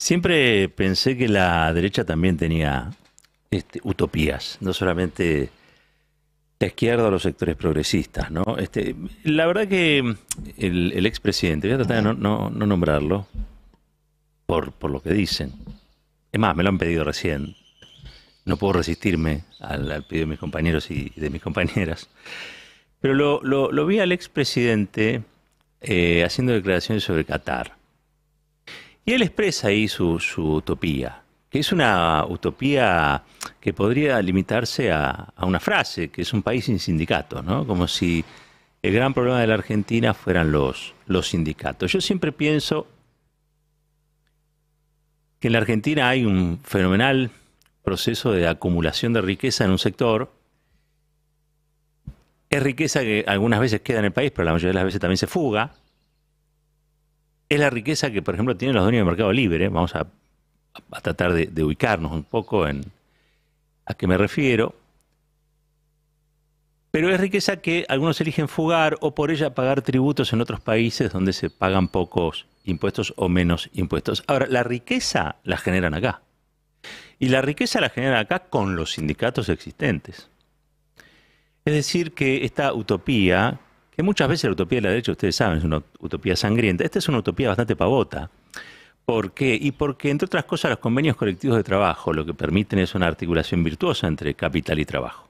Siempre pensé que la derecha también tenía este, utopías, no solamente la izquierda o los sectores progresistas, ¿no? Este, la verdad que mm, el, expresidente, voy a tratar de no, nombrarlo por, lo que dicen. Es más, me lo han pedido recién. No puedo resistirme al, pedido de mis compañeros y de mis compañeras. Pero lo, vi al expresidente eh, haciendo declaraciones sobre Qatar. Y él expresa ahí su, utopía, que es una utopía que podría limitarse a, a, una frase, que es un país sin sindicatos, ¿no? Como si el gran problema de la Argentina fueran los, los sindicatos. Yo siempre pienso que en la Argentina hay un fenomenal proceso de acumulación de riqueza en un sector. Es riqueza que algunas veces queda en el país, pero la mayoría de las veces también se fuga es la riqueza que, por ejemplo, tienen los dueños de Mercado Libre. Vamos a, tratar de, de, ubicarnos un poco en a qué me refiero. Pero es riqueza que algunos eligen fugar o por ella pagar tributos en otros países donde se pagan pocos impuestos o menos impuestos. Ahora, la riqueza la generan acá. Y la riqueza la generan acá con los sindicatos existentes. Es decir, que esta utopía muchas veces la utopía de la derecha, ustedes saben, es una utopía sangrienta. Esta es una utopía bastante pavota. ¿Por qué? Y porque, entre otras cosas, los convenios colectivos de trabajo lo que permiten es una articulación virtuosa entre capital y trabajo.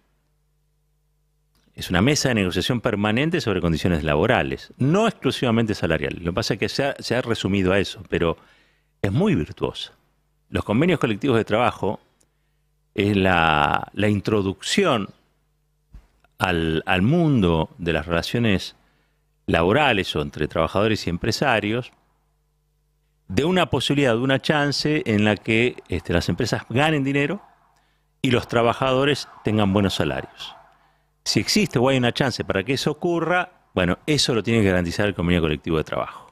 Es una mesa de negociación permanente sobre condiciones laborales, no exclusivamente salariales. Lo que pasa es que se ha, resumido a eso, pero es muy virtuosa. Los convenios colectivos de trabajo es la introducción al, mundo de las relaciones laborales o entre trabajadores y empresarios, de una posibilidad, de una chance en la que este, las empresas ganen dinero y los trabajadores tengan buenos salarios. Si existe o hay una chance para que eso ocurra, bueno, eso lo tiene que garantizar el convenio colectivo de trabajo.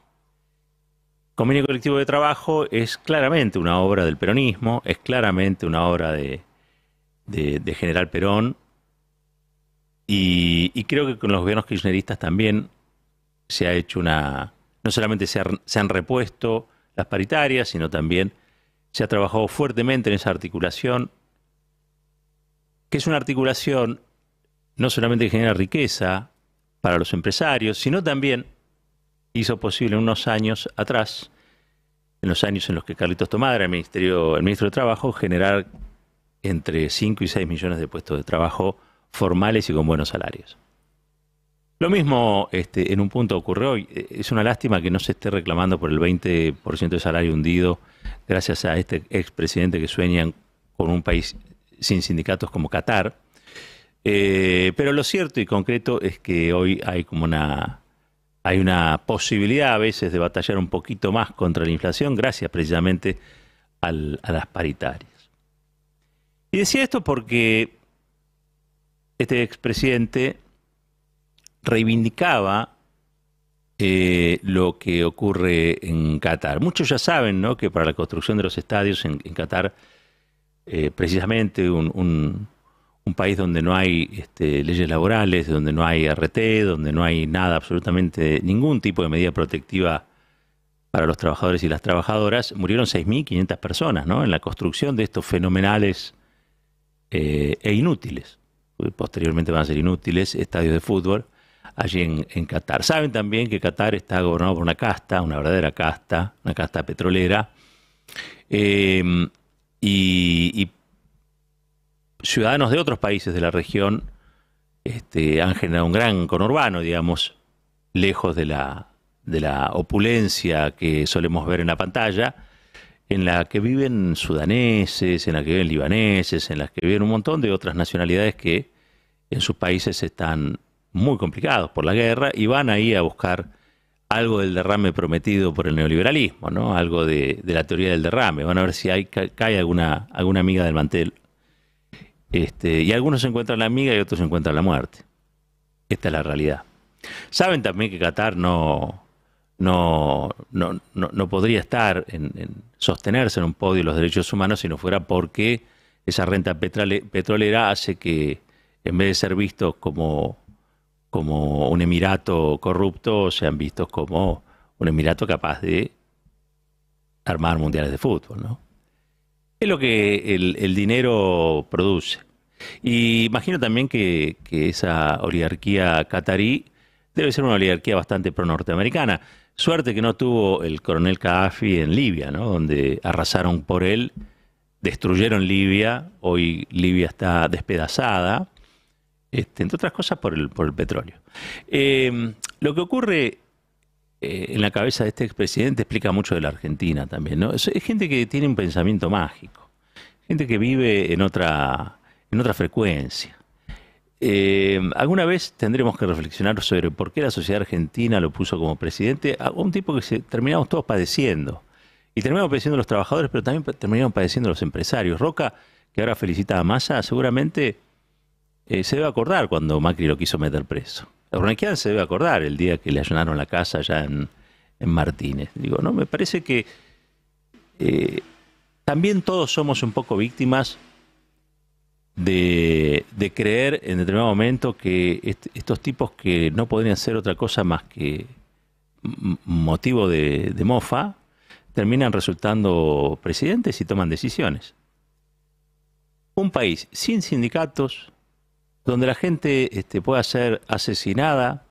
El convenio colectivo de trabajo es claramente una obra del peronismo, es claramente una obra de General Perón, y, creo que con los gobiernos kirchneristas también se ha hecho una... No solamente se, han repuesto las paritarias, sino también se ha trabajado fuertemente en esa articulación, que es una articulación no solamente que genera riqueza para los empresarios, sino también hizo posible unos años atrás, en los años en los que Carlitos Tomad era el, ministerio, el ministro de Trabajo, generar entre 5 y 6 millones de puestos de trabajo formales y con buenos salarios. Lo mismo este, en un punto ocurrió, eh, es una lástima que no se esté reclamando por el 20% de salario hundido gracias a este expresidente que sueñan con un país sin sindicatos como Qatar. Eh, pero lo cierto y concreto es que hoy hay como una, hay una posibilidad a veces de batallar un poquito más contra la inflación gracias precisamente a las paritarias. Y decía esto porque este expresidente reivindicaba eh, lo que ocurre en Qatar. Muchos ya saben ¿no? que para la construcción de los estadios en, Qatar, eh, precisamente un, país donde no hay este, leyes laborales, donde no hay RT, donde no hay nada, absolutamente ningún tipo de medida protectiva para los trabajadores y las trabajadoras, murieron 6.500 personas en la construcción de estos fenomenales eh, e inútiles posteriormente van a ser inútiles, estadios de fútbol allí en, Qatar. Saben también que Qatar está gobernado por una casta, una verdadera casta, una casta petrolera, em, y, ciudadanos de otros países de la región este, han generado un gran conurbano, digamos, lejos de la, de la opulencia que solemos ver en la pantalla en la que viven sudaneses, en la que viven libaneses, en la que viven un montón de otras nacionalidades que en sus países están muy complicados por la guerra y van ahí a buscar algo del derrame prometido por el neoliberalismo, ¿no? algo de, la teoría del derrame. Van a ver si hay, cae alguna, alguna amiga del mantel. Este, y algunos encuentran la amiga y otros encuentran la muerte. Esta es la realidad. Saben también que Qatar no, no, no, podría estar en, sostenerse en un podio de los derechos humanos si no fuera porque esa renta petrolera hace que, en vez de ser vistos como, como un emirato corrupto, sean vistos como un emirato capaz de armar mundiales de fútbol, Es lo que el, dinero produce. Y imagino también que, que esa oligarquía catarí debe ser una oligarquía bastante pro-norteamericana. Suerte que no tuvo el coronel Gaddafi en Libia, ¿no? donde arrasaron por él, destruyeron Libia, hoy Libia está despedazada, este, entre otras cosas por el, petróleo. Eh, lo que ocurre eh, en la cabeza de este expresidente explica mucho de la Argentina también. Es, es, gente que tiene un pensamiento mágico, gente que vive en otra, en otra frecuencia. Eh, alguna vez tendremos que reflexionar sobre por qué la sociedad argentina lo puso como presidente a un tipo que terminamos todos padeciendo. Y terminamos padeciendo los trabajadores, pero también terminamos padeciendo los empresarios. Roca, que ahora felicita a Massa, seguramente eh, se debe acordar cuando Macri lo quiso meter preso. Urnequian se debe acordar el día que le allanaron la casa allá en, Martínez. Digo, no, me parece que eh, también todos somos un poco víctimas de, creer en determinado momento que estos tipos que no podrían ser otra cosa más que motivo de, mofa, terminan resultando presidentes y toman decisiones. Un país sin sindicatos, donde la gente este, pueda ser asesinada,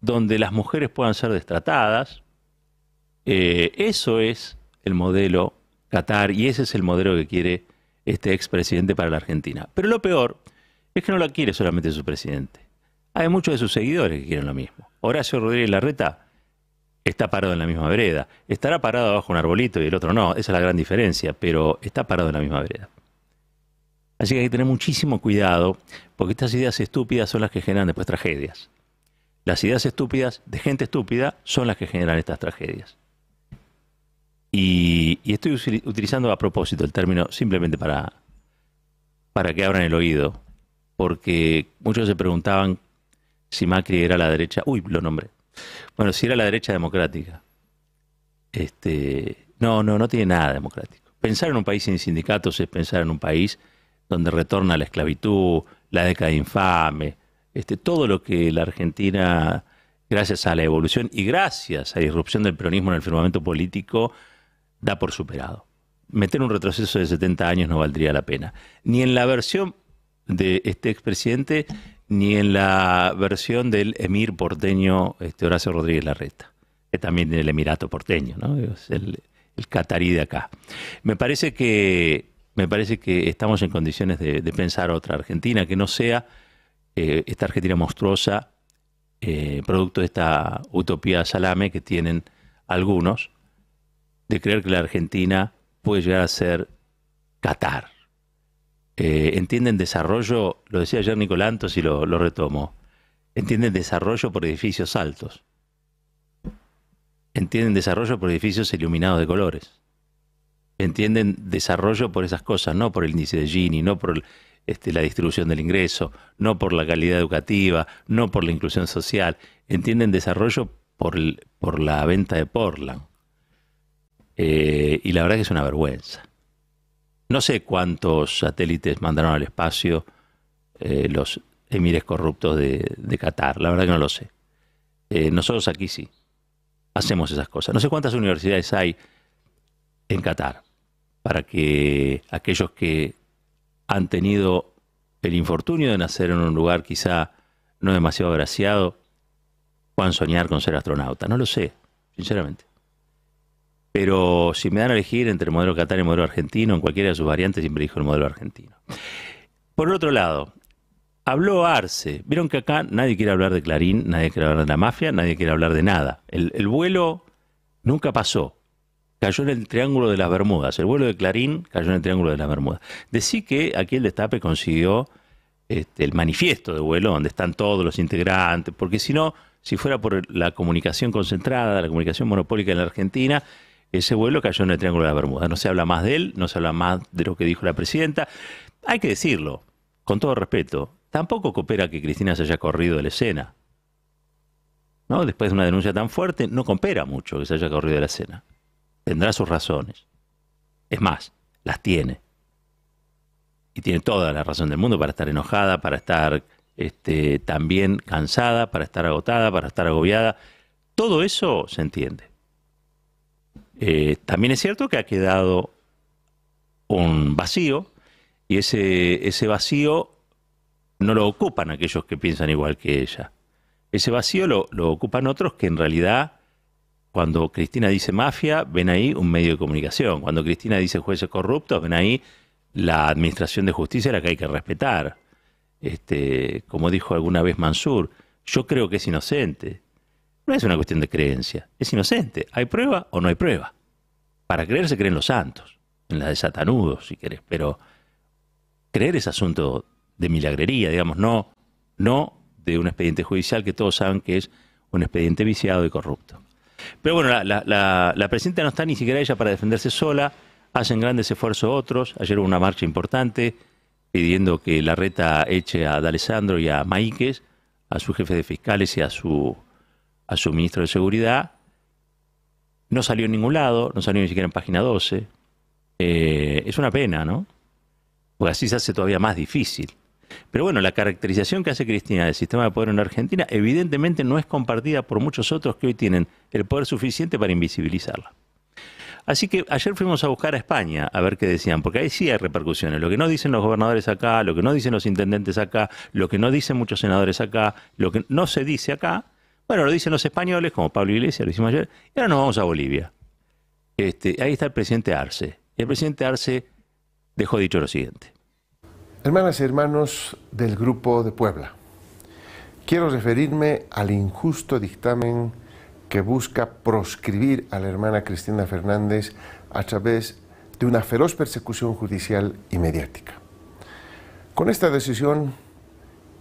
donde las mujeres puedan ser destratadas. Eh, eso es el modelo Qatar y ese es el modelo que quiere este expresidente para la Argentina. Pero lo peor es que no la quiere solamente su presidente. Hay muchos de sus seguidores que quieren lo mismo. Horacio Rodríguez Larreta está parado en la misma vereda. Estará parado bajo un arbolito y el otro no. Esa es la gran diferencia, pero está parado en la misma vereda. Así que hay que tener muchísimo cuidado porque estas ideas estúpidas son las que generan después tragedias. Las ideas estúpidas de gente estúpida son las que generan estas tragedias. Y, estoy utilizando a propósito el término simplemente para, para que abran el oído, porque muchos se preguntaban si Macri era la derecha, uy, lo nombré. Bueno, si era la derecha democrática. Este, no, no, no tiene nada democrático. Pensar en un país sin sindicatos es pensar en un país donde retorna la esclavitud, la década infame, este, todo lo que la Argentina, gracias a la evolución y gracias a la irrupción del peronismo en el firmamento político, da por superado. Meter un retroceso de 70 años no valdría la pena. Ni en la versión de este expresidente, ni en la versión del emir porteño este, Horacio Rodríguez Larreta, que también del emirato porteño, ¿no? Es el, catarí de acá. Me parece que, me parece que estamos en condiciones de, pensar otra Argentina que no sea eh, esta Argentina monstruosa, eh, producto de esta utopía salame que tienen algunos, de creer que la Argentina puede llegar a ser Qatar. Eh, entienden desarrollo, lo decía ayer Nicolantos y lo, retomo, entienden desarrollo por edificios altos, entienden desarrollo por edificios iluminados de colores, entienden desarrollo por esas cosas, no por el índice de Gini, no por este, la distribución del ingreso, no por la calidad educativa, no por la inclusión social, entienden desarrollo por, por la venta de Portland eh, y la verdad que es una vergüenza. No sé cuántos satélites mandaron al espacio eh, los emires corruptos de, Qatar, la verdad que no lo sé. Eh, nosotros aquí sí, hacemos esas cosas. No sé cuántas universidades hay en Qatar para que aquellos que han tenido el infortunio de nacer en un lugar quizá no demasiado agraciado puedan soñar con ser astronauta. No lo sé, sinceramente. Pero si me dan a elegir entre el modelo catalán y el modelo argentino, en cualquiera de sus variantes siempre elijo el modelo argentino. Por otro lado, habló Arce. Vieron que acá nadie quiere hablar de Clarín, nadie quiere hablar de la mafia, nadie quiere hablar de nada. El, vuelo nunca pasó. Cayó en el Triángulo de las Bermudas. El vuelo de Clarín cayó en el Triángulo de las Bermudas. Decí que aquí el destape consiguió este, el manifiesto de vuelo, donde están todos los integrantes, porque si no, si fuera por la comunicación concentrada, la comunicación monopólica en la Argentina, ese vuelo cayó en el Triángulo de la Bermuda. No se habla más de él, no se habla más de lo que dijo la presidenta. Hay que decirlo, con todo respeto, tampoco coopera que Cristina se haya corrido de la escena. ¿No? Después de una denuncia tan fuerte, no coopera mucho que se haya corrido de la escena. Tendrá sus razones. Es más, las tiene. Y tiene toda la razón del mundo para estar enojada, para estar este, también cansada, para estar agotada, para estar agobiada. Todo eso se entiende. Eh, también es cierto que ha quedado un vacío y ese, vacío no lo ocupan aquellos que piensan igual que ella. Ese vacío lo, ocupan otros que en realidad, cuando Cristina dice mafia, ven ahí un medio de comunicación. Cuando Cristina dice jueces corruptos, ven ahí la administración de justicia la que hay que respetar. Este, como dijo alguna vez Mansur, yo creo que es inocente. No es una cuestión de creencia, es inocente. ¿Hay prueba o no hay prueba? Para creer se creen los santos, en la de Satanudo, si querés, pero creer es asunto de milagrería, digamos, no, no de un expediente judicial que todos saben que es un expediente viciado y corrupto. Pero bueno, la, presidenta no está ni siquiera ella para defenderse sola, hacen grandes esfuerzos otros, ayer hubo una marcha importante pidiendo que la reta eche a D'Alessandro y a Maíquez, a su jefes de fiscales y a su a su ministro de Seguridad. No salió en ningún lado, no salió ni siquiera en página 12. Eh, es una pena, ¿no? Porque así se hace todavía más difícil. Pero bueno, la caracterización que hace Cristina del sistema de poder en Argentina evidentemente no es compartida por muchos otros que hoy tienen el poder suficiente para invisibilizarla. Así que ayer fuimos a buscar a España a ver qué decían, porque ahí sí hay repercusiones. Lo que no dicen los gobernadores acá, lo que no dicen los intendentes acá, lo que no dicen muchos senadores acá, lo que no se dice acá, bueno, lo dicen los españoles, como Pablo Iglesias, lo hicimos ayer, y ahora nos vamos a Bolivia. Este, ahí está el presidente Arce. el presidente Arce dejó dicho lo siguiente. Hermanas y hermanos del Grupo de Puebla, quiero referirme al injusto dictamen que busca proscribir a la hermana Cristina Fernández a través de una feroz persecución judicial y mediática. Con esta decisión,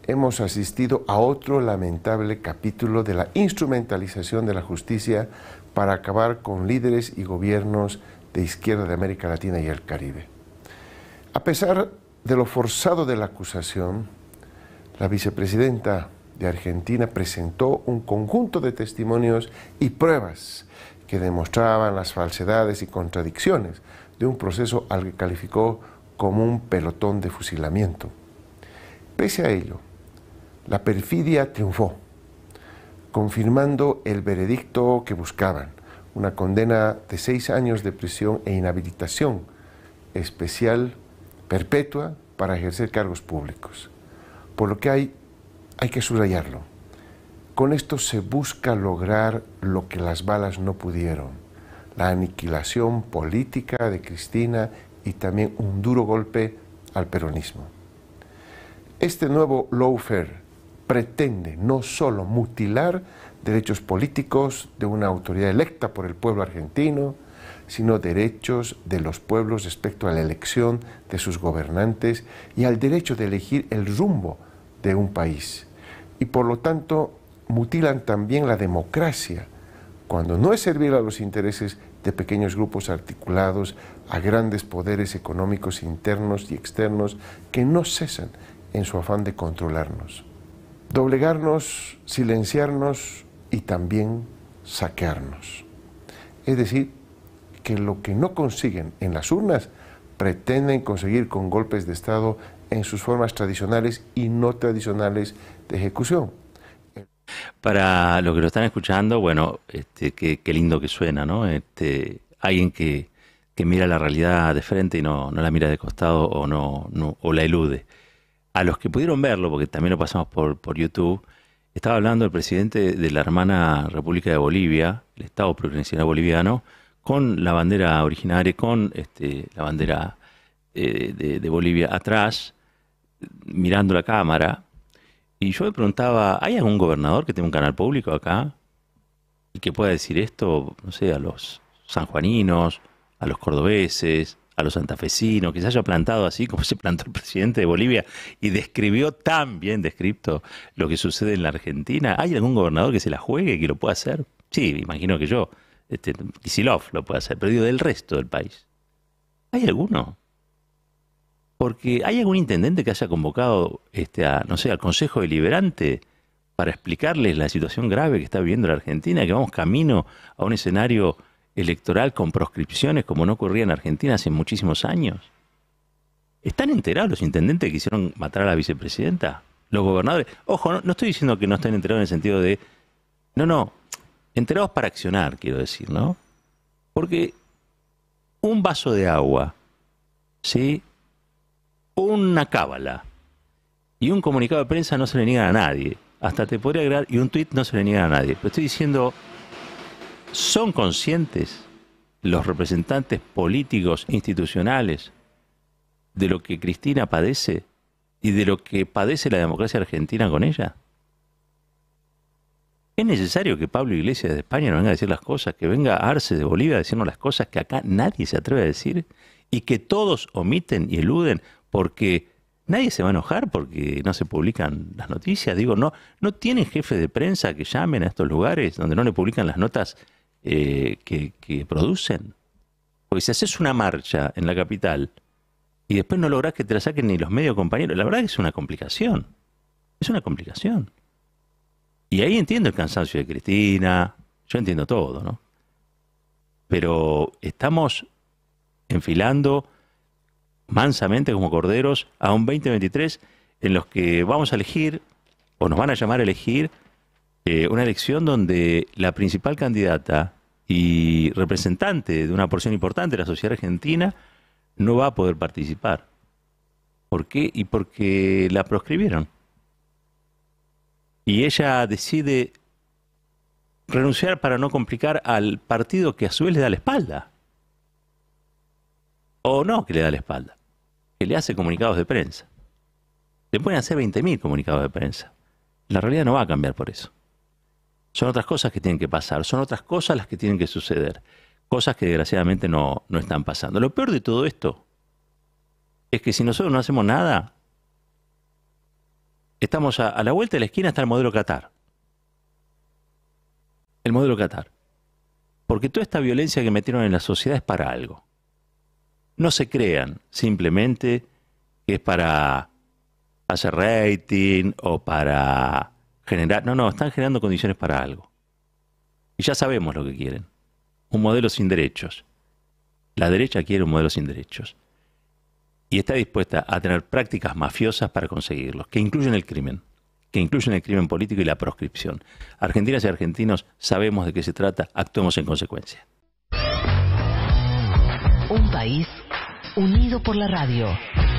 hemos asistido a otro lamentable capítulo de la instrumentalización de la justicia para acabar con líderes y gobiernos de izquierda de América Latina y el Caribe. A pesar de lo forzado de la acusación, la vicepresidenta de Argentina presentó un conjunto de testimonios y pruebas que demostraban las falsedades y contradicciones de un proceso al que calificó como un pelotón de fusilamiento. Pese a ello, la perfidia triunfó, confirmando el veredicto que buscaban, una condena de seis años de prisión e inhabilitación especial perpetua para ejercer cargos públicos. Por lo que hay, hay que subrayarlo. Con esto se busca lograr lo que las balas no pudieron, la aniquilación política de Cristina y también un duro golpe al peronismo. Este nuevo lawfare pretende no solo mutilar derechos políticos de una autoridad electa por el pueblo argentino, sino derechos de los pueblos respecto a la elección de sus gobernantes y al derecho de elegir el rumbo de un país. Y por lo tanto, mutilan también la democracia, cuando no es servir a los intereses de pequeños grupos articulados a grandes poderes económicos internos y externos que no cesan en su afán de controlarnos doblegarnos, silenciarnos y también saquearnos. Es decir, que lo que no consiguen en las urnas, pretenden conseguir con golpes de Estado en sus formas tradicionales y no tradicionales de ejecución. Para los que lo están escuchando, bueno, este, qué, lindo que suena, ¿no? Este, alguien que, mira la realidad de frente y no, no la mira de costado o, o la elude a los que pudieron verlo, porque también lo pasamos por, YouTube, estaba hablando el presidente de la hermana República de Bolivia, el Estado Provincial Boliviano, con la bandera originaria, con este, la bandera eh, de, de, Bolivia atrás, mirando la cámara. Y yo me preguntaba, ¿hay algún gobernador que tenga un canal público acá y que pueda decir esto, no sé, a los sanjuaninos, a los cordobeses, a los santafesinos, que se haya plantado así como se plantó el presidente de Bolivia y describió tan bien descripto lo que sucede en la Argentina. ¿Hay algún gobernador que se la juegue, que lo pueda hacer? Sí, imagino que yo. Este, Kisilov lo puede hacer, pero del resto del país. ¿Hay alguno? Porque ¿hay algún intendente que haya convocado este, no sé, al Consejo Deliberante para explicarles la situación grave que está viviendo la Argentina, que vamos camino a un escenario electoral con proscripciones como no ocurría en Argentina hace muchísimos años? ¿Están enterados los intendentes que quisieron matar a la vicepresidenta? Los gobernadores. Ojo, no, estoy diciendo que no estén enterados en el sentido de. No, no. Enterados para accionar, quiero decir, ¿no? Porque un vaso de agua, ¿sí? Una cábala y un comunicado de prensa no se le niegan a nadie. Hasta te podría agregar, y un tuit no se le niegan a nadie. Pero estoy diciendo ¿Son conscientes los representantes políticos institucionales de lo que Cristina padece y de lo que padece la democracia argentina con ella? ¿Es necesario que Pablo Iglesias de España nos venga a decir las cosas, que venga Arce de Bolivia a decirnos las cosas que acá nadie se atreve a decir y que todos omiten y eluden porque nadie se va a enojar porque no se publican las noticias? Digo, no, no tienen jefe de prensa que llamen a estos lugares donde no le publican las notas eh, que, producen. Porque si haces una marcha en la capital y después no logras que te la saquen ni los medios compañeros, la verdad que es una complicación. Es una complicación. Y ahí entiendo el cansancio de Cristina, yo entiendo todo, ¿no? Pero estamos enfilando mansamente como corderos a un 2023 en los que vamos a elegir, o nos van a llamar a elegir, eh, una elección donde la principal candidata y representante de una porción importante de la sociedad argentina no va a poder participar. ¿Por qué? Y porque la proscribieron. Y ella decide renunciar para no complicar al partido que a su vez le da la espalda. O no que le da la espalda. Que le hace comunicados de prensa. Le pueden hacer 20.000 comunicados de prensa. La realidad no va a cambiar por eso. Son otras cosas que tienen que pasar, son otras cosas las que tienen que suceder, cosas que desgraciadamente no, están pasando. Lo peor de todo esto es que si nosotros no hacemos nada, estamos a, a la vuelta de la esquina está el modelo Qatar. El modelo Qatar. Porque toda esta violencia que metieron en la sociedad es para algo. No se crean simplemente que es para hacer rating o para no, no, están generando condiciones para algo. Y ya sabemos lo que quieren. Un modelo sin derechos. La derecha quiere un modelo sin derechos. Y está dispuesta a tener prácticas mafiosas para conseguirlos, que incluyen el crimen, que incluyen el crimen político y la proscripción. Argentinas y argentinos sabemos de qué se trata, actuemos en consecuencia. Un país unido por la radio.